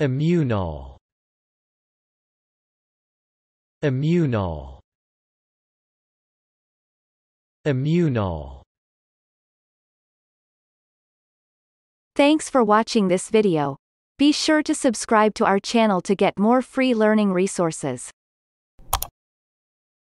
Immunol Immunal. Immunal. Thanks for watching this video. Be sure to subscribe to our channel to get more free learning resources.